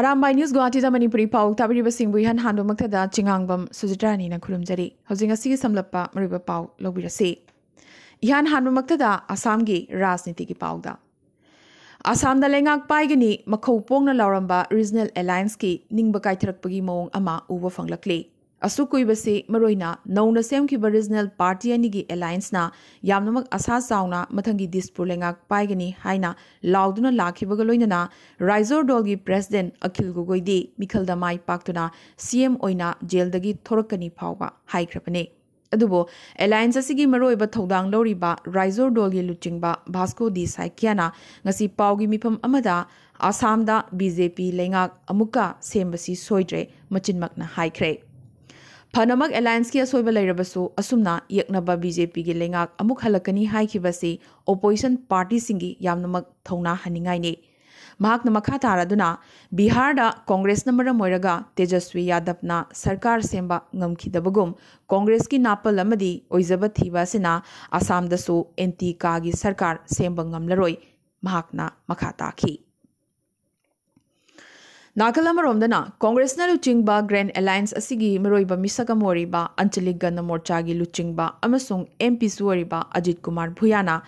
Arambai news ꯒꯨꯋꯥꯍꯥꯇꯤꯗ Manipuri ꯄꯥꯎ ꯇꯥꯕꯤꯔꯤꯕꯁꯤꯡꯕꯨ ꯏꯍꯥꯟ ꯍꯥꯟꯕꯃꯛꯇꯗ ꯆꯤꯡꯉꯥꯡꯕꯝ ꯁꯨꯖꯤꯇ꯭ꯔꯥꯅꯤꯅ ꯈꯨꯔꯨꯝꯖꯔꯤ ꯍꯧꯖꯤꯛ ꯑꯁꯤꯒꯤ ꯁꯝꯂꯞꯄ ꯃꯔꯨꯑꯣꯏꯕ ꯄꯥꯎ ꯂꯧꯕꯤꯔꯁꯤ ꯏꯍꯥꯟ ꯍꯥꯟꯕꯃꯛꯇꯗ ꯑꯁꯥꯝꯒꯤ ꯔꯥꯖꯅꯤꯇꯤꯒꯤ ꯄꯥꯎꯗ ꯑꯁꯥꯝꯗ ꯂꯩꯉꯥꯛ ꯄꯥꯏꯒꯅꯤ ꯃꯈꯧ ꯄꯣꯡꯅ ꯂꯥꯎꯔꯝꯕ ꯔꯤꯖꯅꯦꯜ ꯑꯦꯂꯥꯏꯟꯁꯀꯤ ꯅꯤꯡꯕ ꯀꯥꯏꯊꯔꯛꯄꯒꯤ ꯃꯑꯣꯡ ꯑꯃ ꯎꯕ ꯐꯪꯂꯛꯂꯤ असुकुबसे नौना सेम की रिजनल पार्टी अगर एलायसनाम असा चाना मथं की दिसपुर लेना पागनी लादून लागग लोना राइजोर दोल की प्रेसीडें अखिल गगोदी मखलद माइ पाटना सी एम जेल थोरकनी फाव्रबने अब एलायस अगीब राइजोर दोल की लुचिंग भास्को दी साइकिया पा की मीफम आसाम बीजेपी लेना सेम से सोद्रे मचिनमें फनमक एलायंस की असोब लेरबू असम बीजेपी की लेक हल्कनी ओपोजिशन पार्टी थनाने मखा तारदना बिहार कॉग्रेस तेजस्वी यादवना सरकार सेमखीदूम कॉग्रेस की नापल थीबना आसाम एंटी का सरकार सेमलरोना मखा ता नाकल अमरोमदना कांग्रेसना लुचिंगबा ग्रैंड अलायंस असिगी मरोइबा मिसकम ओरिबा अंचलिक गण मोर्चागी लुचिंगबा अमसुंग एमपी सुओरिबा अजित कुमार भुयाना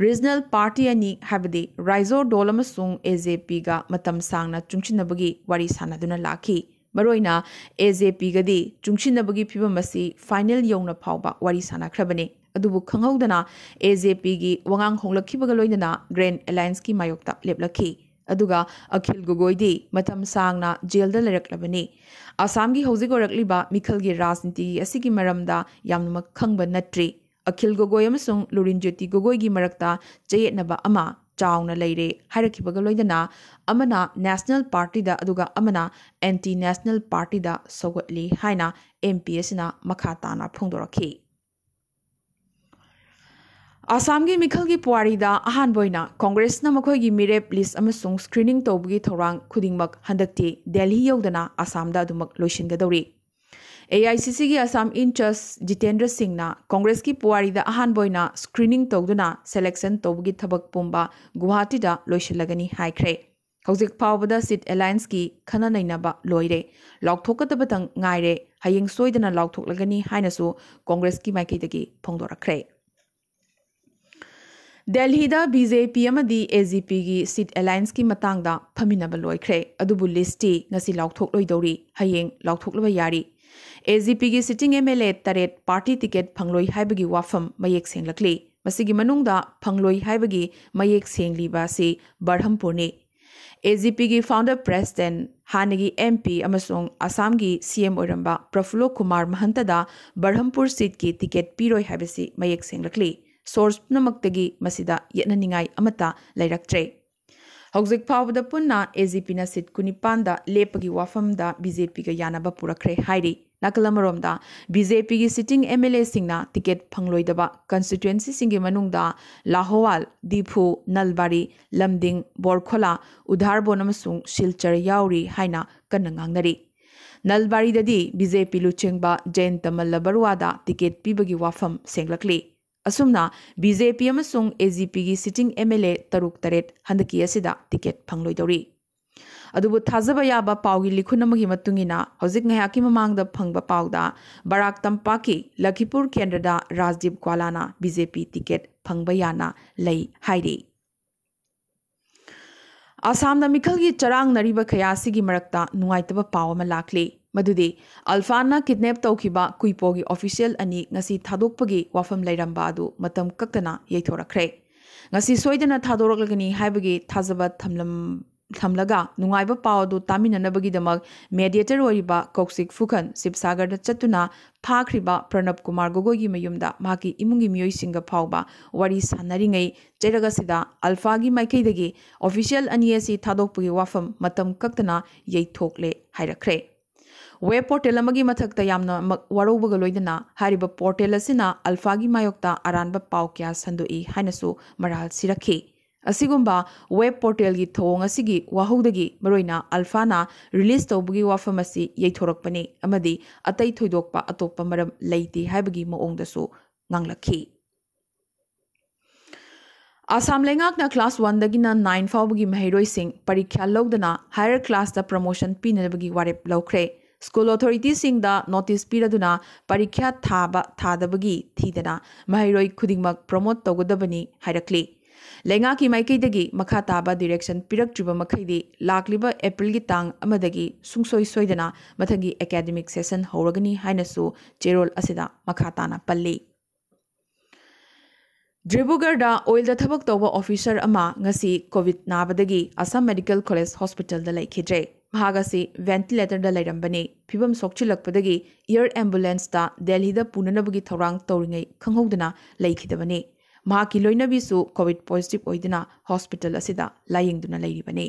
रीजनल पार्टी अनि हाबदे राइजो डोल अमसुंग एजेपीगा मतम सांगना चुंचिनबगी वारी सानादुना लाखी मरोइना एजेपीगदी चुंचिनबगी फिबमसी फाइनल यौना फाउबा वारी सानाख्रबने ꯑꯗꯨꯕꯨ ꯈꯪꯍꯧꯗꯅ ꯑꯦ ꯖꯦ ꯄꯤꯒꯤ ꯋꯥꯉꯥꯡ ꯍꯣꯡꯂꯛꯈꯤꯕꯒ ꯂꯣꯏꯅꯅ ꯒ꯭ꯔꯦꯟ ꯑꯦꯂꯥꯏꯟꯁꯀꯤ ꯃꯥꯌꯣꯛꯇ ꯂꯦꯞꯂꯛꯈꯤ अखिल गगोदे मतम जेल लेरबने आसाम की होजिब मिखल की राजनीति की मरमान खब नए अखिल गगोय लुरी ज्योति गगोई की मरक्त चयेनबा चाउना national party anti national party सौगटली एम पी अखा ताना फोदे असम की मिखल की पुआरीद अहान कांग्रेस मखो की मेरेप लिस्ट स्क्रीनिंग तब की खुद खुदी दिल्ली यौदना असम लोशनगदी ए आई सी सी की असम इंचर्स जितेंद्र सिंह कांग्रेस की पुआरीद अहान स्क्रीनिंग तौदना सेलेक्शन तब की थब पुब गुवाहाटीद लोशलगनी हाइरे फावद सीट एलायस की खन नईनब लोरे लौथोकदरे हयेंगना लौथोलगनी कांग्रेस की माइदी की फोदरखें ꯗꯦꯜꯍꯤꯗ ꯕꯤ ꯖꯦ ꯄꯤ ꯑꯃꯗꯤ ꯑꯦ ꯖꯤ ꯄꯤꯒꯤ ꯁꯤꯠ ꯑꯦꯂꯥꯏꯟꯁꯀꯤ ꯃꯇꯥꯡꯗ ꯐꯝꯃꯤꯟꯅꯕ ꯂꯣꯏꯈ꯭ꯔꯦ ꯑꯗꯨꯕꯨ ꯂꯤꯁꯇꯤ ꯉꯁꯤ ꯂꯥꯎꯊꯣꯛꯂꯣꯏꯗꯧꯔꯤ ꯍꯌꯦꯡ ꯂꯥꯎꯊꯣꯛꯂꯕ ꯌꯥꯔꯤ ꯑꯦ ꯖꯤ ꯄꯤꯒꯤ ꯁꯤꯇꯤꯡ ꯑꯦꯝ ꯑꯦꯜ ꯑꯦ ꯇꯔꯦꯠ ꯄꯥꯔꯇꯤ ꯇꯤꯀꯦꯠ ꯐꯪꯂꯣꯏ ꯍꯥꯏꯕꯒꯤ ꯋꯥꯐꯝ ꯃꯌꯦꯛ ꯁꯦꯡꯂꯛꯂꯤ ꯃꯁꯤꯒꯤ ꯃꯅꯨꯡꯗ ꯐꯪꯂꯣꯏ ꯍꯥꯏꯕꯒꯤ ꯃꯌꯦꯛ ꯁꯦꯡꯂꯤꯕ ꯑꯁꯤ ꯕꯔꯍꯝꯄꯨꯔꯅꯤ ꯑꯦ ꯖꯤ ꯄꯤꯒꯤ ꯐꯥꯎꯟꯗꯔ ꯄ꯭ꯔꯦꯁꯤꯗꯦꯟ ꯍꯥꯟꯅꯒꯤ ꯑꯦꯝ ꯄꯤ ꯑꯃꯁꯨꯡ ꯑꯁꯥꯝꯒꯤ ꯁꯤ ꯑꯦꯝ ꯑꯣꯏꯔꯝꯕ ꯄ꯭ꯔꯐꯨꯜꯂꯣ ꯀꯨꯃꯥꯔ ꯃꯍꯟꯇꯗ ꯕꯔꯍꯝꯄꯨꯔ ꯁꯤꯠꯀꯤ ꯇꯤꯀꯦꯠ ꯄꯤꯔꯣꯏ ꯍꯥꯏꯕꯁꯤ ꯃꯌꯦꯛ ꯁꯦꯡꯂꯛꯂꯤ ꯁꯣꯔꯁ ꯄꯨꯝꯅꯃꯛꯇꯒꯤ ꯃꯁꯤꯗ ꯌꯦꯠꯅꯅꯤꯡꯉꯥꯏ ꯑꯃꯠꯇ ꯂꯩꯔꯛꯇ꯭ꯔꯦ ꯍꯧꯖꯤꯛ ꯐꯥꯎꯕꯗ ꯄꯨꯟꯅ ꯑꯦ ꯖꯤ ꯄꯤꯅ ꯁꯤꯠ ꯀꯨꯟꯅꯤꯄꯥꯟꯗ ꯂꯦꯞꯄꯒꯤ ꯋꯥꯐꯝꯗ ꯕꯤ ꯖꯦ ꯄꯤꯒ ꯌꯥꯅꯕ ꯄꯨꯔꯛꯈ꯭ꯔꯦ ꯍꯥꯏꯔꯤ ꯅꯥꯀꯜ ꯑꯃꯔꯣꯝꯗ ꯕꯤ ꯖꯦ ꯄꯤꯒꯤ ꯁꯤꯇꯤꯡ ꯑꯦꯝ ꯑꯦꯜ ꯑꯦꯁꯤꯡꯅ ꯇꯤꯀꯦꯠ ꯐꯪꯂꯣꯏꯗꯕ ꯀꯟꯁꯇꯤꯇ꯭ꯋꯦꯟꯁꯤꯁꯤꯡꯒꯤ ꯃꯅꯨꯡꯗ ꯂꯥꯍꯣꯋꯥꯜ ꯗꯤꯐꯨ ꯅꯜꯕꯥꯔꯤ ꯂꯝꯗꯤꯡ ꯕꯣꯔꯈꯣꯂꯥ ꯎꯙꯥꯔꯕꯣꯟ ꯑꯃꯁꯨꯡ ꯁꯤꯜꯆꯔ ꯌꯥꯎꯔꯤ ꯍꯥꯏꯅ ꯀꯟꯅ ꯉꯥꯡꯅꯔꯤ ꯅꯜꯕꯥꯔꯤꯗꯗꯤ ꯕꯤ ꯖꯦ ꯄꯤ ꯂꯨꯆꯤꯡꯕ ꯖꯌꯦꯟꯇ ꯃꯜꯂ ꯕꯔꯋꯥꯗ ꯇꯤꯀꯦꯠ ꯄꯤꯕꯒꯤ ꯋꯥꯐꯝ ꯁꯦꯡꯂꯛꯂꯤ ꯑꯁꯨꯝꯅ ꯕꯤ ꯖꯦ ꯄꯤ ꯑꯃꯁꯨꯡ ꯑꯦ ꯖꯤ ꯄꯤꯒꯤ ꯁꯤꯇꯤꯡ ꯑꯦꯝ ꯑꯦꯜ ꯑꯦ ꯇꯔꯨꯛ ꯇꯔꯦꯠ ꯍꯟꯗꯛꯀꯤ ꯑꯁꯤꯗ ꯇꯤꯀꯦꯠ ꯐꯪꯂꯣꯏꯗꯧꯔꯤ ꯑꯗꯨꯕꯨ ꯊꯥꯖꯕ ꯌꯥꯕ ꯄꯥꯎꯒꯤ ꯂꯤꯈꯨꯟ ꯑꯃꯒꯤ ꯃꯇꯨꯡꯏꯟꯅ ꯍꯧꯖꯤꯛ ꯉꯥꯏꯍꯥꯛꯀꯤ ꯃꯃꯥꯡꯗ ꯐꯪꯕ ꯄꯥꯎꯗ ꯕꯔꯥꯛ ꯇꯝꯄꯥꯛꯀꯤ ꯂꯈꯤꯄꯨꯔ ꯀꯦꯟꯗ꯭ꯔꯗ ꯔꯥꯖꯗꯤꯞ ꯒ꯭ꯋꯥꯂꯥꯅ ꯕꯤ ꯖꯦ ꯄꯤ ꯇꯤꯀꯦꯠ ꯐꯪꯕ ꯌꯥꯅ ꯂꯩ ꯍꯥꯏꯔꯤ ꯑꯁꯥꯝꯗ ꯃꯤꯈꯜꯒꯤ ꯆꯔꯥꯡꯅꯔꯤꯕ ꯀꯌꯥ ꯑꯁꯤꯒꯤ ꯃꯔꯛꯇ ꯅꯨꯡꯉꯥꯏꯇꯕ ꯄꯥꯎ ꯑꯃ ꯂꯥꯛꯂꯤ मधुदे अल्फा किडनेप तौब कुईपो की ऑफिशियल असी थादी वाफम लेरब आदम कक्तनाथोरखे सोदन थादरगनी थाजब थम नाइब पाद तामीनबीदम मेडियेटर होब कौशि फुखन शिवसागर चतना फाख्रब प्रणब कुमार गोगो की मयूम इमुंग फाव वरी सानरी चेरगसीद अल्फा की माइकई ऑफिशियल अनी थादी वाफम कक्तना यथोले ꯋꯦꯕ ꯄꯣꯔꯇꯦꯜ ꯑꯃꯒꯤ ꯃꯊꯛꯇ ꯌꯥꯝꯅ ꯋꯥꯔꯧꯕꯒ ꯂꯣꯏꯅꯅ ꯍꯥꯏꯔꯤꯕ ꯄꯣꯔꯇꯦꯜ ꯑꯁꯤꯅ ꯑꯜꯐꯥꯒꯤ ꯃꯥꯌꯣꯛꯇ ꯑꯔꯥꯟꯕ ꯄꯥꯎ ꯀꯌꯥ ꯁꯟꯗꯣꯛꯏ ꯍꯥꯏꯅꯁꯨ ꯃꯔꯥꯜ ꯁꯤꯔꯛꯈꯤ ꯑꯁꯤꯒꯨꯝꯕ ꯋꯦꯕ ꯄꯣꯔꯇꯦꯜꯒꯤ ꯊꯧꯑꯣꯡ ꯑꯁꯤꯒꯤ ꯋꯥꯍꯧꯗꯒꯤ ꯃꯔꯨꯑꯣꯏꯅ ꯑꯜꯐꯥꯅ ꯔꯤꯂꯤꯁ ꯇꯧꯕꯒꯤ ꯋꯥꯐꯝ ꯑꯁꯤ ꯌꯩꯊꯣꯔꯛꯄꯅꯤ ꯑꯃꯗꯤ ꯑꯇꯩ ꯊꯣꯏꯗꯣꯛꯄ ꯑꯇꯣꯞꯄ ꯃꯔꯝ ꯂꯩꯇꯦ ꯍꯥꯏꯕꯒꯤ ꯃꯑꯣꯡꯗꯁꯨ ꯉꯥꯡꯂꯛꯈꯤ ꯑꯁꯥꯝ ꯂꯩꯉꯥꯛꯅ ꯀ꯭ꯂꯥꯁ ꯋꯥꯟꯗꯒꯤꯅ ꯅꯥꯏꯟ ꯐꯥꯎꯕꯒꯤ ꯃꯍꯩꯔꯣꯏꯁꯤꯡ ꯄꯔꯤꯈ꯭ꯌꯥ ꯂꯧꯗꯅ ꯍꯥꯌꯔ ꯀ꯭ꯂꯥꯁꯇ ꯄ꯭ꯔꯃꯣꯁꯟ ꯄꯤꯅꯕꯒꯤ ꯋꯥꯔꯦꯞ ꯂꯧꯈ꯭ꯔꯦ ꯁ꯭ꯀꯨꯜ ꯑꯣꯊꯣꯔꯤꯇꯤꯁꯤꯡꯗ ꯅꯣꯇꯤꯁ ꯄꯤꯔꯗꯨꯅ ꯄꯔꯤꯈ꯭ꯌꯥ ꯊꯥꯕ ꯊꯥꯗꯕꯒꯤ ꯊꯤꯗꯅ ꯃꯍꯩꯔꯣꯏ ꯈꯨꯗꯤꯡꯃꯛ ꯄ꯭ꯔꯣꯃꯣꯠ ꯇꯧꯒꯗꯕꯅꯤ ꯍꯥꯏꯔꯛꯂꯤ ꯂꯩꯉꯥꯛꯀꯤ ꯃꯥꯏꯀꯩꯗꯒꯤ ꯃꯈꯥ ꯇꯥꯕ ꯗꯤꯔꯦꯛꯁꯟ ꯄꯤꯔꯛꯇ꯭ꯔꯤꯕ ꯃꯈꯩꯗꯤ ꯂꯥꯛꯂꯤꯕ ꯑꯦꯄ꯭ꯔꯤꯜꯒꯤ ꯇꯥꯡ ꯑꯃꯗꯒꯤ ꯁꯨꯡꯁꯣꯏ ꯁꯣꯏꯗꯅ ꯃꯊꯪꯒꯤ ꯑꯦꯀꯥꯗꯃꯤꯛ ꯁꯦꯁꯟ ꯍꯧꯔꯒꯅꯤ ꯍꯥꯏꯅꯁꯨ ꯆꯦꯔꯣꯜ ꯑꯁꯤꯗ ꯃꯈꯥ ꯇꯥꯅ ꯄꯜꯂꯤ ꯗ꯭ꯔꯤꯕꯨꯒꯔꯗ ꯑꯣꯏꯜꯗ ꯊꯕꯛ ꯇꯧꯕ ꯑꯣꯐꯤꯁꯔ ꯑꯃ ꯉꯁꯤ ꯀꯣꯚꯤꯗ ꯅꯥꯕꯗꯒꯤ ꯑꯁꯥꯝ ꯃꯦꯗꯤꯀꯦꯜ ꯀꯣꯂꯦꯖ ꯍꯣꯁꯄꯤꯇꯥꯜꯗ ꯂꯩꯈꯤꯗ꯭ꯔꯦ ꯃꯍꯥꯛ ꯑꯁꯤ ꯚꯦꯟꯇꯤꯂꯦꯇꯔꯗ ꯂꯩꯔꯝꯕꯅꯤ ꯐꯤꯕꯝ ꯁꯣꯛꯆꯤꯜꯂꯛꯄꯗꯒꯤ ꯏꯌꯔ ꯑꯦꯝꯕꯨꯂꯦꯟꯁꯇ ꯗꯦꯜꯍꯤꯗ ꯄꯨꯅꯅꯕꯒꯤ ꯊꯧꯔꯥꯡ ꯇꯧꯔꯤꯉꯩ ꯈꯪꯍꯧꯗꯅ ꯂꯩꯈꯤꯗꯕꯅꯤ ꯃꯍꯥꯛꯀꯤ ꯂꯣꯏꯅꯕꯤꯁꯨ ꯀꯣꯚꯤꯗ ꯄꯣꯖꯤꯇꯤꯚ ꯑꯣꯏꯗꯨꯅ ꯍꯣꯁꯄꯤꯇꯥꯜ ꯑꯁꯤꯗ ꯂꯥꯌꯦꯡꯗꯨꯅ ꯂꯩꯔꯤꯕꯅꯤ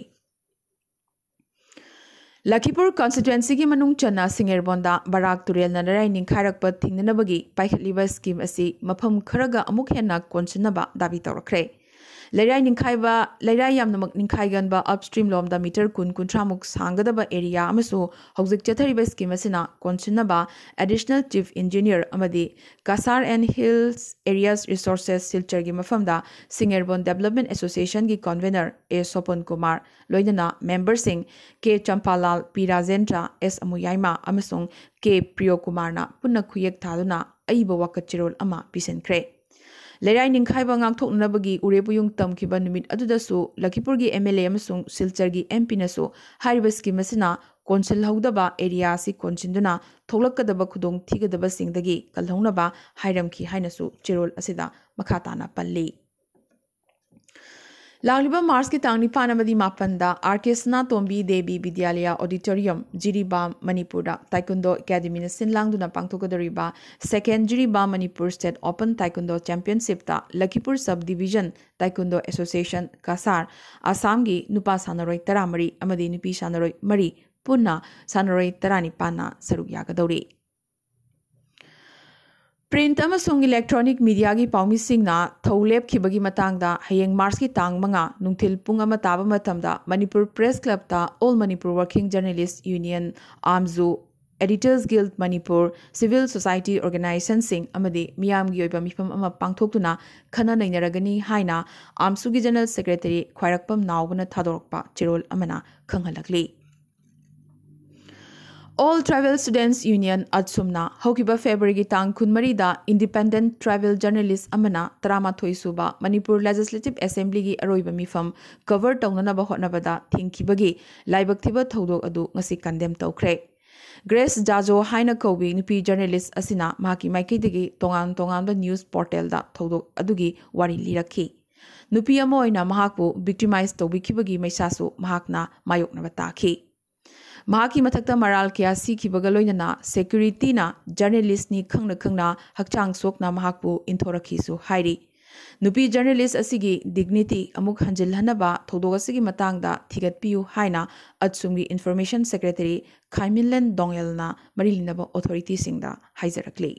ꯂꯈꯤꯄꯨꯔ ꯀꯟꯁꯇꯤꯇ꯭ꯋꯦꯟꯁꯤꯒꯤ ꯃꯅꯨꯡ ꯆꯟꯅ ꯁꯤꯡꯒꯦꯔꯕꯣꯟꯗ ꯕꯔꯥꯛ ꯇꯨꯔꯦꯜꯅ ꯂꯩꯔꯥꯏ ꯅꯤꯡꯈꯥꯏꯔꯛꯄ ꯊꯤꯡꯅꯅꯕꯒꯤ ꯄꯥꯏꯈꯠꯂꯤꯕ ꯁ꯭ꯀꯤꯝ ꯑꯁꯤ ꯃꯐꯝ ꯈꯔꯒ ꯑꯃꯨꯛ ꯍꯦꯟꯅ ꯀꯣꯟꯁꯤꯟꯅꯕ ꯗꯥꯕꯤ ꯇꯧꯔꯛꯈ꯭ꯔꯦ लैरा निखाब लैरा निखाइगनब अपस्ट्रीम लोम मीटर कुन कुंथ्रामु सागदब एरिया हजिक चेथरीब स्कीम कौनसीब additional chief engineer Cachar and hills area resources Silchar की मौद सिंगरबोन डेवलपमेंट एसोसीएसन की कन्वेनर ए सोपन कुमार लोनना member Singh K Champalal P Rajendra S अमुयाइमा के प्रियो कुमार पुनः खुएक था अब वक चिरोल पीसेंख्रे ꯂꯩꯔꯥꯏ ꯅꯤꯡꯈꯥꯏꯕ ꯉꯥꯛꯊꯣꯛꯅꯕꯒꯤ ꯎꯔꯦꯞꯎꯌꯨꯡ ꯇꯝꯈꯤꯕ ꯅꯨꯃꯤꯠ ꯑꯗꯨꯗꯁꯨ ꯂꯈꯤꯄꯨꯔꯒꯤ ꯑꯦꯝ ꯑꯦꯜ ꯑꯦ ꯑꯃꯁꯨꯡ ꯁꯤꯜꯆꯔꯒꯤ ꯑꯦꯝ ꯄꯤꯅꯁꯨ ꯍꯥꯏꯔꯤꯕ ꯁ꯭ꯀꯤꯝ ꯑꯁꯤꯅ ꯀꯣꯟꯁꯤꯜꯍꯧꯗꯕ ꯑꯦꯔꯤꯌꯥ ꯑꯁꯤ ꯀꯣꯟꯁꯤꯟꯗꯨꯅ ꯊꯣꯛꯂꯛꯀꯗꯕ ꯈꯨꯗꯣꯡ ꯊꯤꯒꯗꯕꯁꯤꯡꯗꯒꯤ ꯀꯜꯍꯧꯅꯕ ꯍꯥꯏꯔꯝꯈꯤ ꯍꯥꯏꯅꯁꯨ ꯆꯦꯔꯣꯜ ꯑꯁꯤꯗ ꯃꯈꯥ ꯇꯥꯅ ꯄꯜꯂꯤ लालीब मार्च की तंग निफानद आर के सना Tombi Devi Vidyalaya auditorium Jiribam Manipur taekwondo academy सिंलांगना पाठोद्व second Jiribam Manipur state open taekwondo championship Lakhipur sub division taekwondo association Cachar Assam की नुप सानर तरह मरी सानर मरी पुनः सानर तरह निपान सरुक यागदौरी ꯄ꯭ꯔꯤꯟꯠ ꯑꯃꯁꯨꯡ ꯏꯂꯦꯛꯇ꯭ꯔꯣꯅꯤꯛ ꯃꯤꯗꯤꯌꯥꯒꯤ ꯄꯥꯎꯃꯤꯁꯤꯡꯅ ꯊꯧ ꯂꯦꯞꯈꯤꯕꯒꯤ ꯃꯇꯥꯡꯗ ꯍꯌꯦꯡ ꯃꯥꯔꯆꯀꯤ ꯇꯥꯡ ꯃꯉꯥ ꯅꯨꯡꯊꯤꯜ ꯄꯨꯡ ꯑꯃ ꯇꯥꯕ ꯃꯇꯝꯗ ꯃꯅꯤꯄꯨꯔ ꯄ꯭ꯔꯦꯁ ꯀ꯭ꯂꯕꯇ all Manipur working journalists union ꯑꯥꯝꯖꯨ editors guild Manipur civil society ꯑꯣꯔꯒꯅꯥꯏꯖꯦꯁꯟꯁꯤꯡ ꯑꯃꯗꯤ ꯃꯤꯌꯥꯝꯒꯤ ꯑꯣꯏꯕ ꯃꯤꯐꯝ ꯑꯃ ꯄꯥꯡꯊꯣꯛꯇꯨꯅ ꯈꯟꯅ ꯅꯩꯅꯔꯒꯅꯤ ꯍꯥꯏꯅ ꯑꯥꯝꯁꯨꯒꯤ ꯖꯦꯅꯔꯦꯜ ꯁꯦꯀ꯭ꯔꯦꯇꯔꯤ ꯈ꯭ꯋꯥꯏꯔꯥꯛꯄꯝ ꯅꯥꯎꯕꯅ ꯊꯥꯗꯣꯔꯛꯄ ꯆꯦꯔꯣꯜ ꯑꯃꯅ ꯈꯪꯍꯜꯂꯛꯂꯤ ꯑꯣꯜ ꯇ꯭ꯔꯥꯏꯕꯦꯜ ꯏꯁꯇꯨꯗꯦꯟꯁ ꯌꯨꯅꯤꯌꯟ ꯑꯠꯁꯨꯝꯅ ꯍꯧꯈꯤꯕ ꯐꯦꯕ꯭ꯔꯨꯋꯥꯔꯤꯒꯤ ꯇꯥꯡ ꯀꯨꯟꯃꯔꯤꯗ ꯏꯟꯗꯤꯄꯦꯟꯗꯦꯟ ꯇ꯭ꯔꯥꯏꯕꯦꯜ ꯖꯔꯅꯦꯂꯤꯁ ꯑꯃꯅ ꯇꯔꯥꯃꯥꯊꯣꯏ ꯁꯨꯕ ꯃꯅꯤꯄꯨꯔ ꯂꯦꯖꯤꯁꯂꯦꯇꯤꯞ ꯑꯦꯁꯦꯝꯕ꯭ꯂꯤꯒꯤ ꯑꯔꯣꯏꯕ ꯃꯤꯐꯝ ꯀꯚꯔ ꯇꯧꯅꯅꯕ ꯍꯣꯠꯅꯕꯗ ꯊꯤꯡꯈꯤꯕꯒꯤ ꯂꯥꯏꯕꯛ ꯊꯤꯕ ꯊꯧꯗꯣꯛ ꯑꯗꯨ ꯉꯁꯤ ꯀꯟꯗꯦꯝ ꯇꯧꯈ꯭ꯔꯦ ꯒ꯭ꯔꯦꯁ ꯖꯥꯖꯣ ꯍꯥꯏꯅ ꯀꯧꯋꯤ ꯅꯨꯄꯤ ꯖꯔꯅꯦꯂꯤꯁ ꯑꯁꯤꯅ ꯃꯍꯥꯛꯀꯤ ꯃꯥꯏꯀꯩꯗꯒꯤ ꯇꯣꯉꯥꯟ ꯇꯣꯉꯥꯟꯕ ꯅ꯭ꯌꯨꯁ ꯄꯣꯔꯇꯦꯜꯗ ꯊꯧꯗꯣꯛ ꯑꯗꯨꯒꯤ ꯋꯥꯔꯤ ꯂꯤꯔꯛꯈꯤ ꯅꯨꯄꯤ ꯑꯃ ꯑꯣꯏꯅ ꯃꯍꯥꯛꯄꯨ ꯚꯤꯛꯇꯤꯃꯥꯏꯁ ꯇꯧꯕꯤꯈꯤꯕꯒꯤ ꯃꯩꯁꯥꯁꯨ ꯃꯍꯥꯛꯅ ꯃꯥꯌꯣꯛꯅꯕ ꯇꯥꯈꯤ माकी मथक मराल क्या सिग लोना सेक्यूरीटी जर्नलीस् खन खना हचना इंथोरखी नुपी जर्नलीस्ट की डिग्निटी हंजिलहनबादीगू है अच्छों इंफॉर्मेशन सेक्रेटरी खाइमिलन दोंगलना मरी लिनाब ऑथोरीटी हाजरली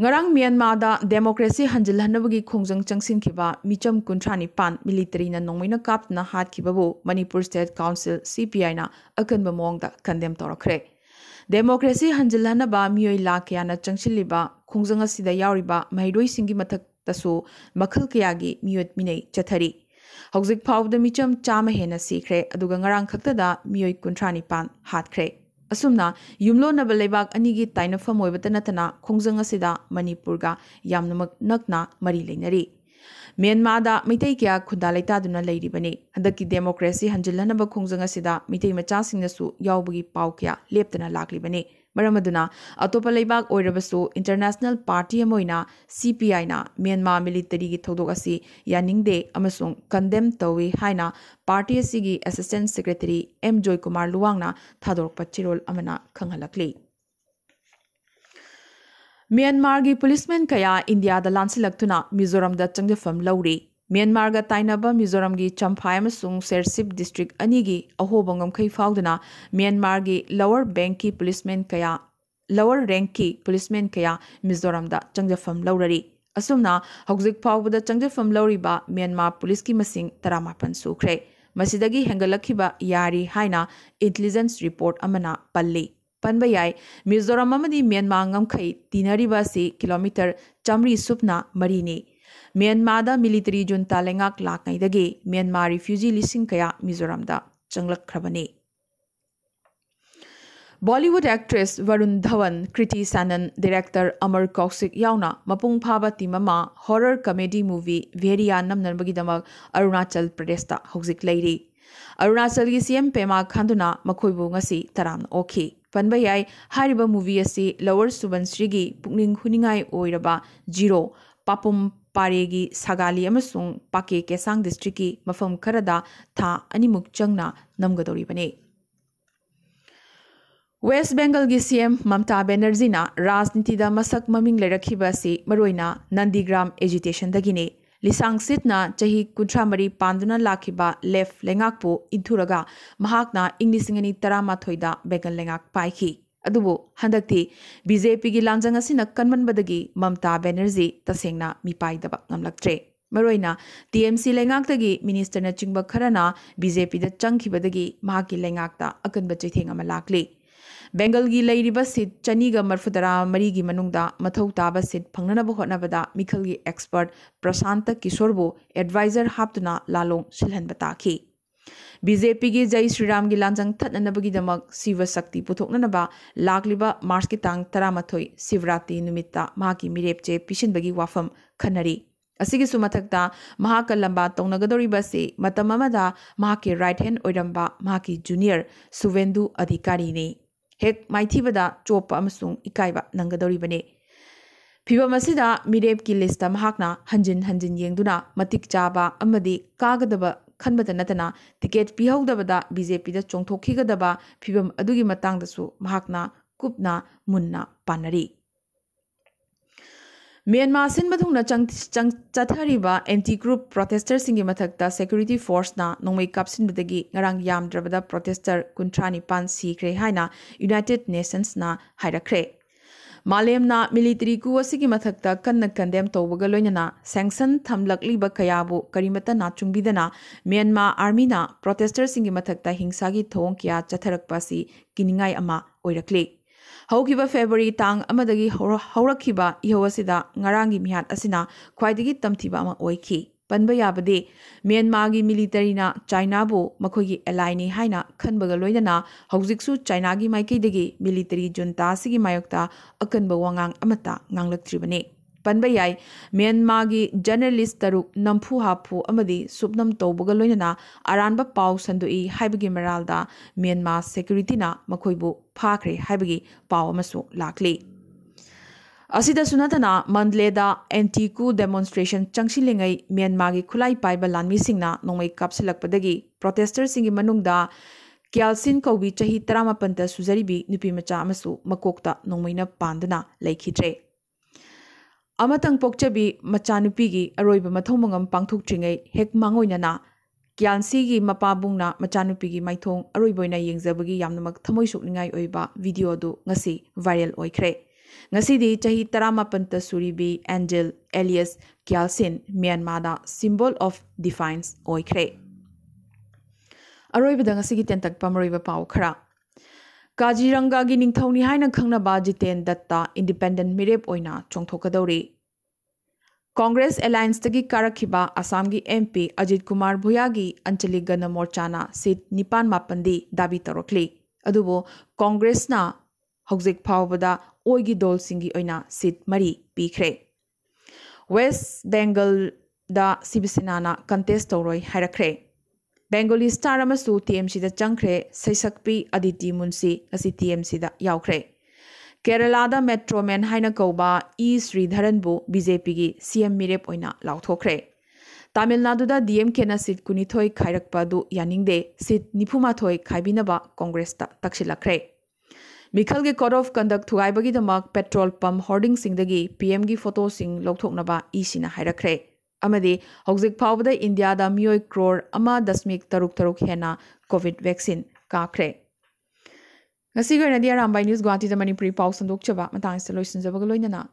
ngarang myanmar da democracy hanjil hanawgi khongjang changsin khiba micham kunthani pan military na nongwina na kap na manipur state council cpi na akan ba mong da democracy hanjilhana hanaba miyoi la kya na changsin liba khongjang asi da yauri ba mahiroi singi mathak ta su makhil miyot minai chathari hogzik phaw micham cha ma hena sikre aduga ngarang khakta da miyoi kunthani pan hat khre ಅಸ್ನೊ ಲಭಾಗ ಅನಿ ತಾಯನತನ ಖೂಜಾ ಅದ ಮರ ಮರಿನಿರಿ ಮನ್ಮಾಡ ಮೈತ್ ಕೈತಾದು ಹದ್ದಿ ದೇಮೋಕ್ರೆಸಿ ಹಂಜಾ ಮೈಮೂಿ ಪೌ ಕ್ಯಾಪ್ತನ ಲ ꯃꯔꯝ ꯑꯗꯨꯅ ꯑꯇꯣꯞꯄ ꯂꯩꯕꯥꯛ ꯑꯣꯏꯔꯕꯁꯨ ꯏꯟꯇꯔꯅꯦꯁꯅꯦꯜ ꯄꯥꯔꯇꯤ ꯑꯃ ꯑꯣꯏꯅ ꯁꯤ ꯄꯤ ꯑꯥꯏꯅ ꯃ꯭ꯌꯥꯟꯃꯥꯔ ꯃꯤꯂꯤꯇꯔꯤꯒꯤ ꯊꯧꯗꯣꯛ ꯑꯁꯤ ꯌꯥꯅꯤꯡꯗꯦ ꯑꯃꯁꯨꯡ ꯀꯟꯗꯦꯝ ꯇꯧꯏ ꯍꯥꯏꯅ ꯄꯥꯔꯇꯤ ꯑꯁꯤꯒꯤ ꯑꯦꯁꯤꯁꯇꯦꯟ ꯁꯦꯀ꯭ꯔꯦꯇꯔꯤ ꯑꯦꯝ ꯖꯣꯏꯀꯨꯃꯥꯔ ꯂꯨꯋꯥꯡꯅ ꯊꯥꯗꯣꯔꯛꯄ ꯆꯤꯔꯣꯜ ꯑꯃꯅ ꯈꯪꯍꯜꯂꯛꯂꯤ ꯃ꯭ꯌꯥꯟꯃꯥꯔꯒꯤ ꯄꯨꯂꯤꯁꯃꯦꯟ ꯀꯌꯥ ꯏꯟꯗꯤꯌꯥꯗ ꯂꯥꯟꯁꯤꯜꯂꯛꯇꯨꯅ ꯃꯤꯖꯣꯔꯥꯝꯗ ꯆꯪꯖꯐꯝ ꯂꯧꯔꯤ म्यांमार तैनाब मिजोराम की चंफा सेरसीप डिस्ट्रिक अनी अहोब गमखना म्यांमार लवर बैंक की पुलिसमें क्या लवर रैंक की पुलिसमें क्या मिजोराम चंजफम लौरि असमनाजिफाद चंजफम लौरब म्यांमार पुलिस की मसिंग तरामापन सूख्रे मसीदी हाइना इंटेलीजेंस रिपोर्ट अमना पल्ले पन याय मिजोराम मेनमा गमख तीनरीब किलोमीटर चमरी सूपना मरीनी म्यांमा मिलीटरी जून तलेक् लाइदे म्यांमा रिफ्यूजी लिंग क्या मिजोराम चलने Bollywood actress Varun Dhawan Kriti Sanon director Amar कौशिकना मपंग टीम हॉरर कमेडी मूवी वेरिया नमनगीद अरुणाचल प्रदेश होजिक अरुणाचल की सीएम पेमा खांडना मखोबूसी तराम ओखी पन यहाँ मूवी अ लोअर सुबनश्री की पुनिंग हूनी जीरो पापुम ꯄꯥꯔꯦꯒꯤ ꯁꯥꯒꯥꯂꯤ ꯑꯃꯁꯨꯡ ꯄꯥꯀꯦ ꯀꯦꯁꯥꯡ ꯗꯤꯁꯇ꯭ꯔꯤꯛꯀꯤ ꯃꯐꯝ ꯈꯔꯗ ꯊꯥ ꯑꯅꯤꯃꯨꯛ ꯆꯪꯅ ꯅꯝꯒꯗꯧꯔꯤꯕꯅꯤ ꯋꯦꯁ ꯕꯦꯡꯒꯜꯒꯤ ꯁꯤ ꯑꯦꯝ ꯃꯝꯇꯥ ꯕꯦꯅꯔꯖꯤꯅ ꯔꯥꯖꯅꯤꯇꯤꯗ ꯃꯁꯛ ꯃꯃꯤꯡ ꯂꯩꯔꯛꯈꯤꯕ ꯑꯁꯤ ꯃꯔꯨꯑꯣꯏꯅ ꯅꯟꯗꯤꯒ꯭ꯔꯥꯝ ꯑꯦꯖꯤꯇꯦꯁꯟꯗꯒꯤꯅꯤ ꯂꯤꯁꯥꯡꯁꯤꯠꯅ ꯆꯍꯤ ꯀꯨꯟꯊ꯭ꯔꯥꯃꯔꯤ ꯄꯥꯟꯗꯨꯅ ꯂꯥꯛꯈꯤꯕ ꯂꯦꯐ ꯂꯩꯉꯥꯛꯄꯨ ꯏꯟꯊꯨꯔꯒ ꯃꯍꯥꯛꯅ ꯏꯪ ꯂꯤꯁꯤꯡ ꯑꯅꯤ ꯇꯔꯥꯃꯥꯊꯣꯏꯗ ꯕꯦꯡꯒꯜ ꯂꯩꯉꯥꯛ ꯄꯥꯏꯈꯤ बीजेपी की लाजंग कन्वनबदी ममता बेनर्जी तसें मिपाइदे मोयना टी एम सी लेगी मिनीस्टर चिंब खरना बीजेपी चंगीबदीत अकन चैथे लाख बेंगल की लेरीब सीट चनीग मरफुतरा मरी की मौताब सीट फंगनब होल एक्सपर्ट प्रशांत किशोरबू एडवाइजर हाथना लालों सिलहब ताकी बीजेपी जय श्रीराम की लाजंग थत्नबीदम शिव शक्ति पुथोक्नब लाब मार्च की तंग तरह शिवरात्रि मेरेप चे पीसनबी वाफम खनरी असी मथक लंबा तौनगदे राइट हेंड हेंडम जूनियर सुवेंदु अधिकारी ने हेक माइीब चोप इकायब नंगदौरीबने फिवसीद मेरेप की लिस्ट हंजिन हंजिन येंदुना मतिक चाबा कागदबा ꯈꯟꯕꯇ ꯅꯠꯇꯅ ꯇꯤꯀꯦꯠ ꯄꯤꯍꯧꯗꯕꯗ ꯕꯤ ꯖꯦ ꯄꯤꯗ ꯆꯣꯡꯊꯣꯛꯈꯤꯒꯗꯕ ꯐꯤꯕꯝ ꯑꯗꯨꯒꯤ ꯃꯇꯥꯡꯗꯁꯨ ꯃꯍꯥꯛꯅ ꯀꯨꯞꯅ ꯃꯨꯟꯅ ꯄꯥꯅꯔꯤ ꯃ꯭ꯌꯥꯟꯃꯥꯔ ꯁꯤꯟꯕ ꯊꯨꯡꯅ ꯆꯠꯊꯔꯤꯕ ꯑꯦꯟꯇꯤ ꯒ꯭ꯔꯨꯞ ꯄ꯭ꯔꯣꯇꯦꯁꯇꯔꯁꯤꯡꯒꯤ ꯃꯊꯛꯇ ꯁꯦꯀ꯭ꯌꯨꯔꯤꯇꯤ ꯐꯣꯔꯁꯅ ꯅꯣꯡꯃꯩ ꯀꯥꯞꯁꯤꯟꯕꯗꯒꯤ ꯉꯔꯥꯡ ꯌꯥꯝꯗ꯭ꯔꯕꯗ ꯄ꯭ꯔꯣꯇꯦꯁꯇꯔ ꯀꯨꯟꯊ꯭ꯔꯥ ꯅꯤꯄꯥꯟ ꯁꯤꯈ꯭ꯔꯦ ꯍꯥꯏꯅ ꯌꯨꯅꯥꯏꯇꯦꯠ ꯅꯦꯁꯟꯁꯅ ꯍꯥꯏꯔꯛꯈ꯭ꯔꯦ ꯃꯥꯂꯦꯝꯅ ꯃꯤꯂꯤꯇꯔꯤ ꯀꯨ ꯑꯁꯤꯒꯤ ꯃꯊꯛꯇ ꯀꯟꯅ ꯀꯟꯗꯦꯝ ꯇꯧꯕꯒ ꯂꯣꯏꯅꯅ ꯁꯦꯡꯁꯟ ꯊꯝꯂꯛꯂꯤꯕ ꯀꯌꯥꯕꯨ ꯀꯔꯤꯃꯠꯇ ꯅꯥꯆꯨꯡꯕꯤꯗꯅ ꯃ꯭ꯌꯥꯟꯃꯥ ꯑꯥꯔꯃꯤꯅ ꯄ꯭ꯔꯣꯇꯦꯁꯇꯔꯁꯤꯡꯒꯤ ꯃꯊꯛꯇ ꯍꯤꯡꯁꯥꯒꯤ ꯊꯧꯑꯣꯡ ꯀꯌꯥ ꯆꯠꯊꯔꯛꯄ ꯑꯁꯤ ꯀꯤꯅꯤꯡꯉꯥꯏ ꯑꯃ ꯑꯣꯏꯔꯛꯂꯤ ꯍꯧꯈꯤꯕ ꯐꯦꯕ꯭ꯔꯨꯋꯥꯔꯤ ꯇꯥꯡ ꯑꯃꯗꯒꯤ ꯍꯧꯔꯛꯈꯤꯕ ꯏꯍꯧ ꯑꯁꯤꯗ ꯉꯔꯥꯡꯒꯤ ꯃꯤꯍꯥꯠ ꯑꯁꯤꯅ ꯈ꯭ꯋꯥꯏꯗꯒꯤ ꯇꯝꯊꯤꯕ ꯑꯃ ꯑꯣꯏꯈꯤ ꯄꯟꯕ ꯌꯥꯕꯗꯤ ꯃ꯭ꯌꯥꯟꯃꯥꯔꯒꯤ ꯃꯤꯂꯤꯇꯔꯤꯅ ꯆꯥꯏꯅꯥꯕꯨ ꯃꯈꯣꯏꯒꯤ ꯑꯦꯂꯥꯏꯅꯤ ꯍꯥꯏꯅ ꯈꯟꯕꯒ ꯂꯣꯏꯅꯅ ꯍꯧꯖꯤꯛꯁꯨ ꯆꯥꯏꯅꯥꯒꯤ ꯃꯥꯏꯀꯩꯗꯒꯤ ꯃꯤꯂꯤꯇꯔꯤ ꯖꯨꯟꯇꯥ ꯑꯁꯤꯒꯤ ꯃꯥꯌꯣꯛꯇ ꯑꯀꯟꯕ ꯋꯥꯉꯥꯡ ꯑꯃꯠꯇ ꯉꯥꯡꯂꯛꯇ꯭ꯔꯤꯕꯅꯤ ꯄꯟꯕ ꯌꯥꯏ ꯃ꯭ꯌꯥꯟꯃꯥꯔꯒꯤ ꯖꯔꯅꯦꯂꯤꯁ ꯇꯔꯨꯛ ꯅꯝꯐꯨ ꯍꯥꯞꯐꯨ ꯑꯃꯗꯤ ꯁꯨꯞꯅꯝ ꯇꯧꯕꯒ ꯂꯣꯏꯅꯅ ꯑꯔꯥꯟꯕ ꯄꯥꯎ ꯁꯟꯗꯣꯛꯏ ꯍꯥꯏꯕꯒꯤ ꯃꯔꯥꯜꯗ ꯃ꯭ꯌꯥꯟꯃꯥꯔ ꯁꯦꯀ꯭ꯌꯨꯔꯤꯇꯤꯅ ꯃꯈꯣꯏꯕꯨ ꯐꯥꯈ꯭ꯔꯦ ꯍꯥꯏꯕꯒꯤ ꯄꯥꯎ ꯑꯃꯁꯨ ꯂꯥꯛꯂꯤ ꯑꯁꯤꯗ ꯁꯨꯅꯗꯅ ꯃꯟꯗꯂꯦꯗ ꯑꯦꯟꯇꯤꯀꯨ ꯗꯦꯃꯣꯟꯁꯇ꯭ꯔꯦꯁꯟ ꯆꯪꯁꯤꯜꯂꯤꯉꯩ ꯃ꯭ꯌꯥꯟꯃꯥꯔꯒꯤ ꯈꯨꯠꯂꯥꯏ ꯄꯥꯏꯕ ꯂꯥꯟꯃꯤꯁꯤꯡꯅ ꯅꯣꯡꯃꯩ ꯀꯥꯞꯁꯤꯜꯂꯛꯄꯗꯒꯤ ꯄ꯭ꯔꯣꯇꯦꯁꯇꯔꯁꯤꯡꯒꯤ ꯃꯅꯨꯡꯗ ꯀ꯭ꯌꯥꯜꯁꯤꯟ ꯀꯧꯕꯤ ꯆꯍꯤ ꯇꯔꯥꯃꯥꯄꯟꯇ ꯁꯨꯖꯔꯤꯕꯤ ꯅꯨꯄꯤꯃꯆꯥ ꯑꯃꯁꯨ ꯃꯀꯣꯛꯇ ꯅꯣꯡꯃꯩꯅ ꯄꯥꯟꯗꯨꯅ ꯂꯩꯈꯤꯗ꯭ꯔꯦ ꯑꯃꯇꯪ ꯄꯣꯛꯆꯕꯤ ꯃꯆꯥꯅꯨꯄꯤꯒꯤ ꯑꯔꯣꯏꯕ ꯃꯊꯧ ꯃꯉꯝ ꯄꯥꯡꯊꯣꯛꯇ꯭ꯔꯤꯉꯩ ꯍꯦꯛ ꯃꯥꯡꯑꯣꯏꯅꯅ ꯀ꯭ꯌꯥꯟꯁꯤꯒꯤ ꯃꯄꯥꯕꯨꯡꯅ ꯃꯆꯥꯅꯨꯄꯤꯒꯤ ꯃꯥꯏꯊꯣꯡ ꯑꯔꯣꯏꯕ ꯑꯣꯏꯅ ꯌꯦꯡꯖꯕꯒꯤ ꯌꯥꯝꯅꯃꯛ ꯊꯃꯣꯏ ꯁꯣꯛꯅꯤꯡꯉꯥꯏ ꯑꯣꯏꯕ ꯚꯤꯗꯤꯑꯣ ꯑꯗꯨ ꯉꯁꯤ ꯚꯥꯏꯔꯦꯜ ꯑꯣꯏꯈ꯭ꯔꯦ ꯉꯁꯤꯗꯤ ꯆꯍꯤ ꯇꯔꯥꯃꯥꯄꯟꯇ ꯁꯨꯔꯤꯕꯤ ꯑꯦꯟꯖꯦꯜ ꯑꯦꯂꯤꯌꯁ ꯀ꯭ꯌꯥꯜꯁꯤꯟ ꯃ꯭ꯌꯥꯟꯃꯥꯔꯗ ꯁꯤꯝꯕꯣꯜ ꯑꯣꯐ ꯗꯤꯐꯥꯏꯟꯁ ꯑꯣꯏꯈ꯭ꯔꯦ ꯑꯔꯣꯏꯕꯗ ꯉꯁꯤꯒꯤ ꯇꯦꯟꯇꯛꯄ ꯃꯔꯣꯏꯕ ꯄꯥꯎ ꯈꯔ ꯀꯥꯖꯤꯔꯪꯒꯥꯒꯤ ꯅꯤꯡꯊꯧꯅꯤ ꯍꯥꯏꯅ ꯈꯪꯅꯕ ꯖꯤꯇꯦꯟ ꯗꯠꯇ ꯏꯟꯗꯤꯄꯦꯟꯗꯦꯟ ꯃꯤꯔꯦꯞ ꯑꯣꯏꯅ ꯆꯣꯡꯊꯣꯛꯀꯗꯧꯔꯤ ꯀꯣꯡꯒ꯭ꯔꯦꯁ ꯑꯦꯂꯥꯏꯟꯁꯇꯒꯤ ꯀꯥꯔꯛꯈꯤꯕ ꯑꯁꯥꯝꯒꯤ ꯑꯦꯝ ꯄꯤ ꯑꯖꯤꯠ ꯀꯨꯃꯥꯔ ꯚꯨꯌꯥꯒꯤ ꯑꯟꯆꯂꯤ ꯒꯅ ꯃꯣꯔꯆꯥꯅ ꯁꯤꯠ ꯅꯤꯄꯥꯟ ꯃꯥꯄꯟꯗꯤ ꯗꯥꯕꯤ ꯇꯧꯔꯛꯂꯤ ꯑꯗꯨꯕꯨ ꯀꯣꯡꯒ꯭ꯔꯦꯁꯅ ꯍꯧꯖꯤꯛ ꯐꯥꯎꯕꯗ ꯑꯣꯏꯒꯤ ꯗꯣꯜꯁꯤꯡꯒꯤ ꯑꯣꯏꯅ ꯁꯤꯠ ꯃꯔꯤ ꯄꯤꯈ꯭ꯔꯦ ꯋꯦꯁ ꯕꯦꯡꯒꯜꯗ ꯁꯤꯕ ꯁꯦꯅꯥꯅ ꯀꯟꯇꯦꯁ ꯇꯧꯔꯣꯏ ꯍꯥꯏꯔꯛꯈ꯭ꯔꯦ ꯕꯦꯡꯒꯣꯂꯤ ꯁ꯭ꯇꯥꯔ ꯑꯃꯁꯨ ꯇꯤ ꯑꯦꯝ ꯁꯤꯗ ꯆꯪꯈ꯭ꯔꯦ ꯁꯩꯁꯛꯄꯤ ꯑꯗꯤꯇꯤ ꯃꯨꯟꯁꯤ ꯑꯁꯤ ꯇꯤ ꯑꯦꯝ ꯁꯤꯗ ꯌꯥꯎꯈ꯭ꯔꯦ ꯀꯦꯔꯂꯥꯗ ꯃꯦꯇ꯭ꯔꯣꯃꯦꯟ ꯍꯥꯏꯅ ꯀꯧꯕ ꯏ ꯁ꯭ꯔꯤꯙꯔꯟꯕꯨ ꯕꯤ ꯖꯦ ꯄꯤꯒꯤ ꯁꯤ ꯑꯦꯝ ꯃꯤꯔꯦꯞ ꯑꯣꯏꯅ ꯂꯥꯎꯊꯣꯛꯈ꯭ꯔꯦ ꯇꯥꯃꯤꯜ ꯅꯥꯗꯨꯗ ꯗꯤ ꯑꯦꯝ ꯀꯦꯅ ꯁꯤꯠ ꯀꯨꯟꯅꯤꯊꯣꯏ ꯈꯥꯏꯔꯛꯄ ꯑꯗꯨ ꯌꯥꯅꯤꯡꯗꯦ ꯁꯤꯠ ꯅꯤꯐꯨꯃꯥꯊꯣꯏ ꯈꯥꯏꯕꯤꯅꯕ ꯀꯣꯡꯒ꯭ꯔꯦꯁꯇ ꯇꯛꯁꯤꯜꯂꯛꯈ꯭ꯔꯦ मिखल के कोड ऑफ कंडक्ट थुगाइबगीदम पेट्रोल पंप होर्डिंग सिंगदगी पीएम की फोटो सिंग लोथोकनबा ईसिना हाइरखरे अमेदि होगजिक फावद इंडियादा मियोय क्रोर अमा दशमिक तरुक तरुक हेना कोविड वैक्सीन काखरे गसिगनदि न्यूज गुवाहाटी मनपुरी मणिपुरी पाउसन दोकचबा मतांस लोइसन जबग लोइनना